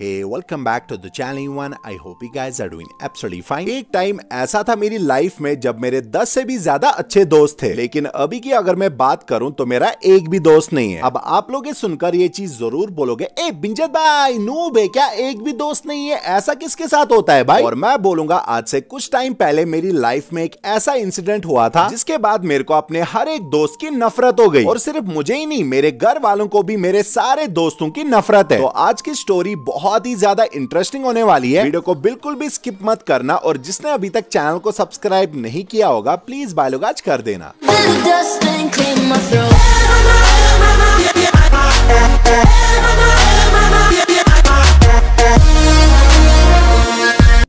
एक टाइम ऐसा था मेरी लाइफ में जब मेरे 10 से भी ज्यादा अच्छे दोस्त थे लेकिन अभी की अगर मैं बात करूं तो मेरा एक भी दोस्त नहीं है अब आप लोग सुनकर ये चीज जरूर बोलोगे ए बिंजत भाई नू बे क्या एक भी दोस्त नहीं है ऐसा किसके साथ होता है भाई और मैं बोलूंगा आज से कुछ टाइम पहले मेरी लाइफ में एक ऐसा इंसिडेंट हुआ था जिसके बाद मेरे को अपने हर एक दोस्त की नफरत हो गई और सिर्फ मुझे ही नहीं मेरे घर वालों को भी मेरे सारे दोस्तों की नफरत है तो आज की स्टोरी बहुत बहुत ही ज्यादा इंटरेस्टिंग होने वाली है वीडियो को बिल्कुल भी स्किप मत करना और जिसने अभी तक चैनल को सब्सक्राइब नहीं किया होगा प्लीज बालोगाज कर देना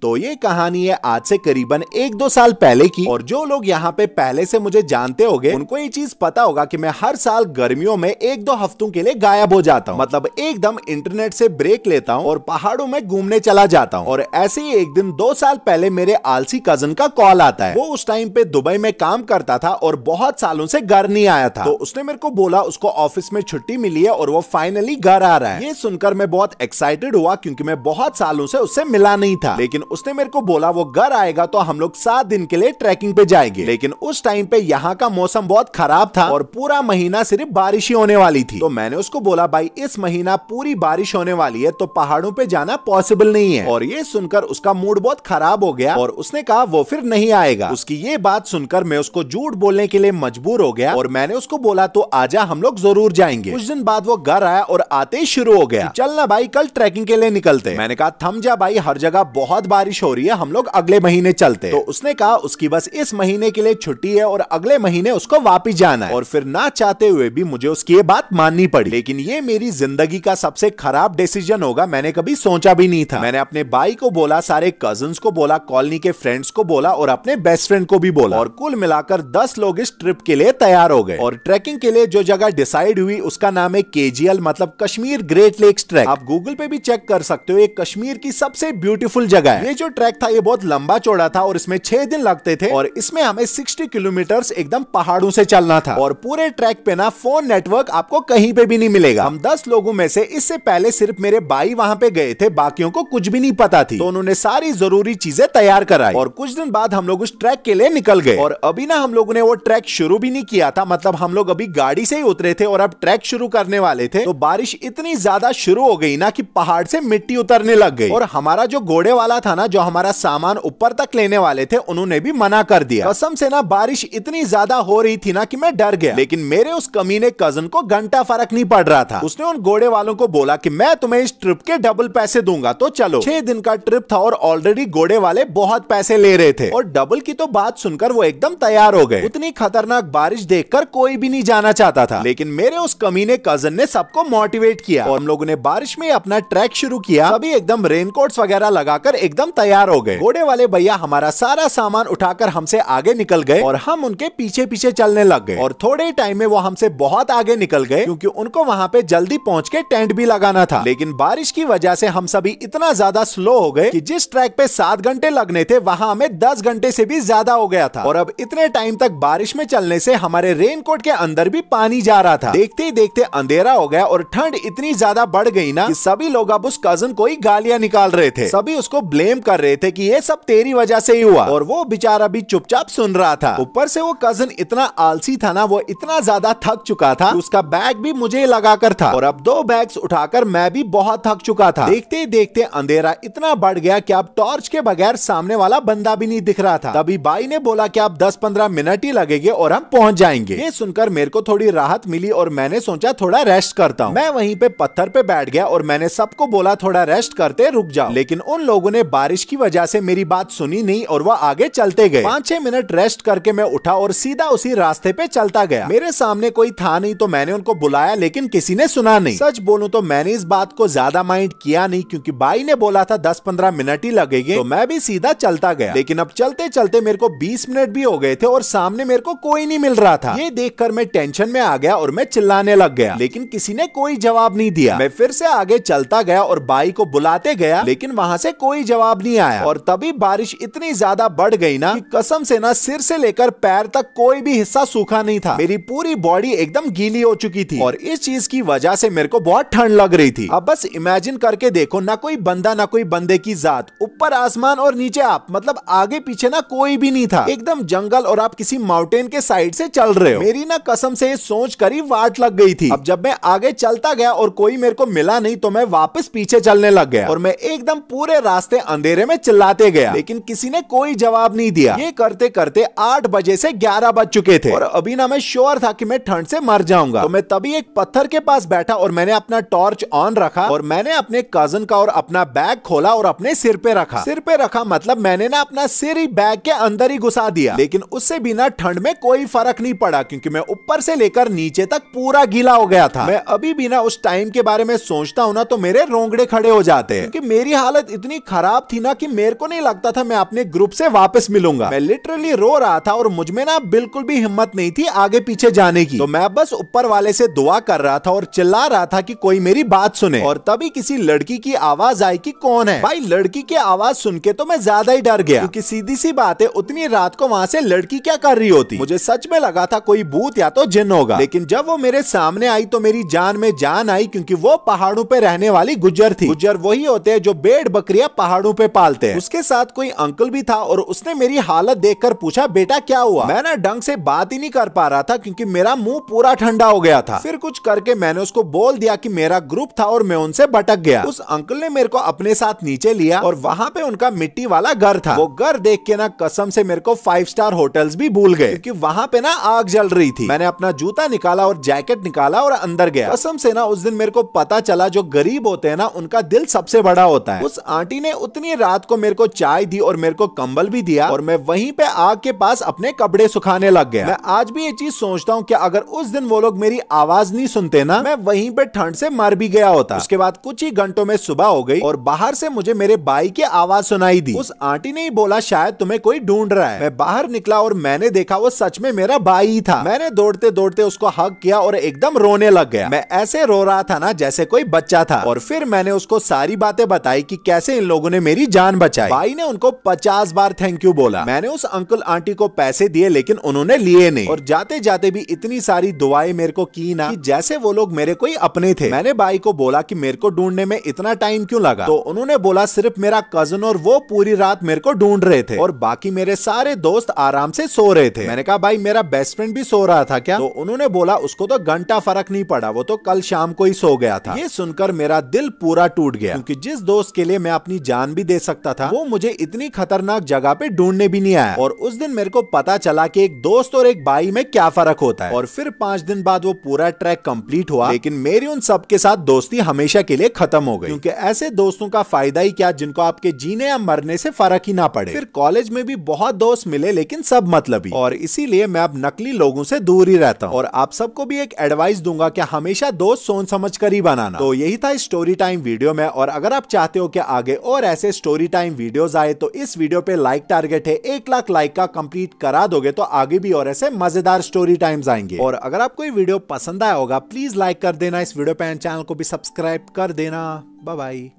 तो ये कहानी है आज से करीबन एक दो साल पहले की और जो लोग यहाँ पे पहले से मुझे जानते होंगे उनको ये चीज पता होगा कि मैं हर साल गर्मियों में एक दो हफ्तों के लिए गायब हो जाता हूँ मतलब एकदम इंटरनेट से ब्रेक लेता हूँ और पहाड़ों में घूमने चला जाता हूँ और ऐसे ही एक दिन दो साल पहले मेरे आलसी कजन का कॉल आता है वो उस टाइम पे दुबई में काम करता था और बहुत सालों से घर नहीं आया था तो उसने मेरे को बोला उसको ऑफिस में छुट्टी मिली है और वो फाइनली घर आ रहा है ये सुनकर मैं बहुत एक्साइटेड हुआ क्योंकि मैं बहुत सालों से उससे मिला नहीं था लेकिन उसने मेरे को बोला वो घर आएगा तो हम लोग सात दिन के लिए ट्रैकिंग पे जाएंगे लेकिन उस टाइम पे यहाँ का मौसम बहुत खराब था और पूरा महीना सिर्फ बारिश ही होने वाली थी तो मैंने उसको बोला भाई इस महीना पूरी बारिश होने वाली है तो पहाड़ों पे जाना पॉसिबल नहीं है और ये सुनकर उसका मूड बहुत खराब हो गया और उसने कहा वो फिर नहीं आएगा उसकी ये बात सुनकर मैं उसको झूठ बोलने के लिए मजबूर हो गया और मैंने उसको बोला तो आजा हम लोग जरूर जाएंगे कुछ दिन बाद वो घर आया और आते शुरू हो गया चल ना भाई कल ट्रैकिंग के लिए निकलते मैंने कहा थम जा भाई हर जगह बहुत बार बारिश हो रही है हम लोग अगले महीने चलते तो उसने कहा उसकी बस इस महीने के लिए छुट्टी है और अगले महीने उसको वापिस जाना है और फिर ना चाहते हुए भी मुझे उसकी ये बात माननी पड़ी लेकिन ये मेरी जिंदगी का सबसे खराब डिसीजन होगा मैंने कभी सोचा भी नहीं था मैंने अपने भाई को बोला सारे कजन को बोला कॉलोनी के फ्रेंड्स को बोला और अपने बेस्ट फ्रेंड को भी बोला और कुल मिलाकर दस लोग इस ट्रिप के लिए तैयार हो गए और ट्रैकिंग के लिए जो जगह डिसाइड हुई उसका नाम है केजीएल मतलब कश्मीर ग्रेट लेक्स ट्रैक आप गूगल पे भी चेक कर सकते हो ये कश्मीर की सबसे ब्यूटीफुल जगह है ये जो ट्रैक था ये बहुत लंबा चौड़ा था और इसमें छह दिन लगते थे और इसमें हमें सिक्सटी किलोमीटर एकदम पहाड़ों से चलना था और पूरे ट्रैक पे ना फोन नेटवर्क आपको कहीं पे भी नहीं मिलेगा हम दस लोगों में से इससे पहले सिर्फ मेरे भाई वहाँ पे गए थे बाकियों को कुछ भी नहीं पता थी तो उन्होंने सारी जरूरी चीजें तैयार कराई और कुछ दिन बाद हम लोग उस ट्रैक के लिए निकल गए और अभी ना हम लोगों ने वो ट्रैक शुरू भी नहीं किया था मतलब हम लोग अभी गाड़ी से ही उतरे थे और अब ट्रैक शुरू करने वाले थे तो बारिश इतनी ज्यादा शुरू हो गई ना कि पहाड़ से मिट्टी उतरने लग गई और हमारा जो घोड़े वाला था सेना जो हमारा सामान ऊपर तक लेने वाले थे उन्होंने भी मना कर दिया कसम से ना बारिश इतनी ज्यादा हो रही थी ना कि मैं डर गया लेकिन मेरे उस कमीने कजन को घंटा फर्क नहीं पड़ रहा था उसने उन घोड़े वालों को बोला की मैं तुम्हें इस ट्रिप के डबल पैसे दूंगा तो चलो छह दिन का ट्रिप था और ऑलरेडी घोड़े वाले बहुत पैसे ले रहे थे और डबल की तो बात सुनकर वो एकदम तैयार हो गए उतनी खतरनाक बारिश देख कोई भी नहीं जाना चाहता था लेकिन मेरे उस कमीने कजन ने सबको मोटिवेट किया और हम लोगों ने बारिश में अपना ट्रैक शुरू किया अभी एकदम रेनकोट वगैरह लगाकर एकदम हम तैयार हो गए घोड़े वाले भैया हमारा सारा सामान उठाकर हमसे आगे निकल गए और हम उनके पीछे पीछे चलने लग गए और थोड़े टाइम में वो हमसे बहुत आगे निकल गए क्योंकि उनको वहाँ पे जल्दी पहुँच के टेंट भी लगाना था लेकिन बारिश की वजह से हम सभी इतना ज्यादा स्लो हो गए कि जिस ट्रैक पे सात घंटे लगने थे वहाँ हमें दस घंटे से भी ज्यादा हो गया था और अब इतने टाइम तक बारिश में चलने से हमारे रेनकोट के अंदर भी पानी जा रहा था देखते ही देखते अंधेरा हो गया और ठंड इतनी ज्यादा बढ़ गई ना कि सभी लोग अब उस कजन को ही गालियां निकाल रहे थे सभी उसको ब्लेम ब्लेम कर रहे थे कि ये सब तेरी वजह से ही हुआ और वो बेचारा भी चुपचाप सुन रहा था ऊपर से वो कजन इतना आलसी था ना वो इतना ज्यादा थक चुका था उसका बैग भी मुझे लगा कर था और अब दो बैग उठाकर मैं भी बहुत थक चुका था देखते देखते अंधेरा इतना बढ़ गया की अब टॉर्च के बगैर सामने वाला बंदा भी नहीं दिख रहा था तभी भाई ने बोला की आप दस पंद्रह मिनट ही लगेगे और हम पहुँच जाएंगे ये सुनकर मेरे को थोड़ी राहत मिली और मैंने सोचा थोड़ा रेस्ट करता हूँ मैं वहीं पे पत्थर पे बैठ गया और मैंने सबको बोला थोड़ा रेस्ट करते रुक जाओ लेकिन उन लोगों ने बाई बारिश की वजह से मेरी बात सुनी नहीं और वह आगे चलते गए पाँच छह मिनट रेस्ट करके मैं उठा और सीधा उसी रास्ते पे चलता गया मेरे सामने कोई था नहीं तो मैंने उनको बुलाया लेकिन किसी ने सुना नहीं सच बोलूं तो मैंने इस बात को ज्यादा माइंड किया नहीं क्यूँकी बाई ने बोला था दस पंद्रह मिनट ही लगेगी तो मैं भी सीधा चलता गया लेकिन अब चलते चलते मेरे को बीस मिनट भी हो गए थे और सामने मेरे को कोई नहीं मिल रहा था ये देख कर मैं टेंशन में आ गया और मैं चिल्लाने लग गया लेकिन किसी ने कोई जवाब नहीं दिया मैं फिर से आगे चलता गया और बाई को बुलाते गया लेकिन वहाँ से कोई जवाब जवाब नहीं आया और तभी बारिश इतनी ज्यादा बढ़ गई ना कि कसम से ना सिर से लेकर पैर तक कोई भी हिस्सा सूखा नहीं था मेरी पूरी बॉडी एकदम गीली हो चुकी थी और इस चीज की वजह से मेरे को बहुत ठंड लग रही थी अब बस इमेजिन करके देखो ना कोई बंदा ना कोई बंदे की जात ऊपर आसमान और नीचे आप मतलब आगे पीछे ना कोई भी नहीं था एकदम जंगल और आप किसी माउंटेन के साइड से चल रहे हो मेरी ना कसम से सोच कर ही वाट लग गई थी अब जब मैं आगे चलता गया और कोई मेरे को मिला नहीं तो मैं वापस पीछे चलने लग गया और मैं एकदम पूरे रास्ते अंदर अंधेरे में चिल्लाते गया लेकिन किसी ने कोई जवाब नहीं दिया ये करते करते आठ बजे से ग्यारह बज चुके थे और अभी ना मैं श्योर था कि मैं ठंड से मर जाऊंगा तो मैं तभी एक पत्थर के पास बैठा और मैंने अपना टॉर्च ऑन रखा और मैंने अपने कजन का और अपना बैग खोला और अपने सिर पे रखा सिर पे रखा मतलब मैंने ना अपना सिर ही बैग के अंदर ही घुसा दिया लेकिन उससे बिना ठंड में कोई फर्क नहीं पड़ा क्योंकि मैं ऊपर से लेकर नीचे तक पूरा गीला हो गया था मैं अभी भी ना उस टाइम के बारे में सोचता हूँ ना तो मेरे रोंगड़े खड़े हो जाते हैं क्योंकि मेरी हालत इतनी खराब थी थी ना कि मेरे को नहीं लगता था मैं अपने ग्रुप से वापस मिलूंगा मैं लिटरली रो रहा था और मुझ में ना बिल्कुल भी हिम्मत नहीं थी आगे पीछे जाने की तो मैं बस ऊपर वाले से दुआ कर रहा था और चिल्ला रहा था कि कोई मेरी बात सुने और तभी किसी लड़की की आवाज आई कि कौन है भाई लड़की की आवाज सुन के तो मैं ज्यादा ही डर गया क्योंकि सीधी सी बात है उतनी रात को वहाँ से लड़की क्या कर रही होती मुझे सच में लगा था कोई भूत या तो जिन होगा लेकिन जब वो मेरे सामने आई तो मेरी जान में जान आई क्योंकि वो पहाड़ों पे रहने वाली गुजर थी गुजर वही होते हैं जो बेड बकरिया पहाड़ों पे पे पालते हैं उसके साथ कोई अंकल भी था और उसने मेरी हालत देखकर पूछा बेटा क्या हुआ मैं ना ढंग से बात ही नहीं कर पा रहा था क्योंकि मेरा मुंह पूरा ठंडा हो गया था फिर कुछ करके मैंने उसको बोल दिया कि मेरा ग्रुप था और मैं उनसे भटक गया उस अंकल ने मेरे को अपने साथ नीचे लिया और वहाँ पे उनका मिट्टी वाला घर था वो घर देख के ना कसम से मेरे को फाइव स्टार होटल्स भी भूल गए क्योंकि वहाँ पे ना आग जल रही थी मैंने अपना जूता निकाला और जैकेट निकाला और अंदर गया कसम से ना उस दिन मेरे को पता चला जो गरीब होते हैं ना उनका दिल सबसे बड़ा होता है उस आंटी ने उतनी ने रात को मेरे को चाय दी और मेरे को कंबल भी दिया और मैं वहीं पे आग के पास अपने कपड़े सुखाने लग गया मैं आज भी ये चीज सोचता हूँ कि अगर उस दिन वो लोग मेरी आवाज नहीं सुनते ना मैं वहीं पे ठंड से मर भी गया होता उसके बाद कुछ ही घंटों में सुबह हो गई और बाहर से मुझे मेरे बाई की आवाज सुनाई दी उस आंटी ने ही बोला शायद तुम्हें कोई ढूंढ रहा है मैं बाहर निकला और मैंने देखा वो सच में मेरा बाई ही था मैंने दौड़ते दौड़ते उसको हक किया और एकदम रोने लग गया मैं ऐसे रो रहा था ना जैसे कोई बच्चा था और फिर मैंने उसको सारी बातें बताई की कैसे इन लोगों ने मेरी मेरी जान बचाई भाई ने उनको पचास बार थैंक यू बोला मैंने उस अंकल आंटी को पैसे दिए लेकिन उन्होंने लिए नहीं और जाते जाते भी इतनी सारी दुआएं मेरे को की ना कि जैसे वो लोग मेरे कोई अपने थे मैंने भाई को बोला कि मेरे को ढूंढने में इतना टाइम क्यों लगा तो उन्होंने बोला सिर्फ मेरा कजन और वो पूरी रात मेरे को ढूंढ रहे थे और बाकी मेरे सारे दोस्त आराम से सो रहे थे मैंने कहा भाई मेरा बेस्ट फ्रेंड भी सो रहा था क्या तो उन्होंने बोला उसको तो घंटा फर्क नहीं पड़ा वो तो कल शाम को ही सो गया था ये सुनकर मेरा दिल पूरा टूट गया क्योंकि जिस दोस्त के लिए मैं अपनी जान भी दे सकता था वो मुझे इतनी खतरनाक जगह पे ढूंढने भी नहीं आया और उस दिन मेरे को पता चला कि एक दोस्त और एक बाई में क्या फर्क होता है और फिर पांच दिन बाद वो पूरा ट्रैक कंप्लीट हुआ लेकिन मेरी उन सब के साथ दोस्ती हमेशा के लिए खत्म हो गई क्योंकि ऐसे दोस्तों का फायदा ही क्या जिनको आपके जीने या मरने से फर्क ही ना पड़े फिर कॉलेज में भी बहुत दोस्त मिले लेकिन सब ही और इसीलिए मैं अब नकली लोगों से दूर ही रहता हूँ और आप सबको भी एक एडवाइस दूंगा कि हमेशा दोस्त सोच समझ कर ही बनाना तो यही था स्टोरी टाइम वीडियो में और अगर आप चाहते हो कि आगे और ऐसे स्टोरी टाइम वीडियोस आए तो इस वीडियो पे लाइक टारगेट है एक लाख लाइक का कंप्लीट करा दोगे तो आगे भी और ऐसे मजेदार स्टोरी टाइम्स आएंगे और अगर आपको ये वीडियो पसंद आया होगा प्लीज लाइक कर देना इस वीडियो पे चैनल को भी सब्सक्राइब कर देना bye I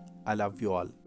love you all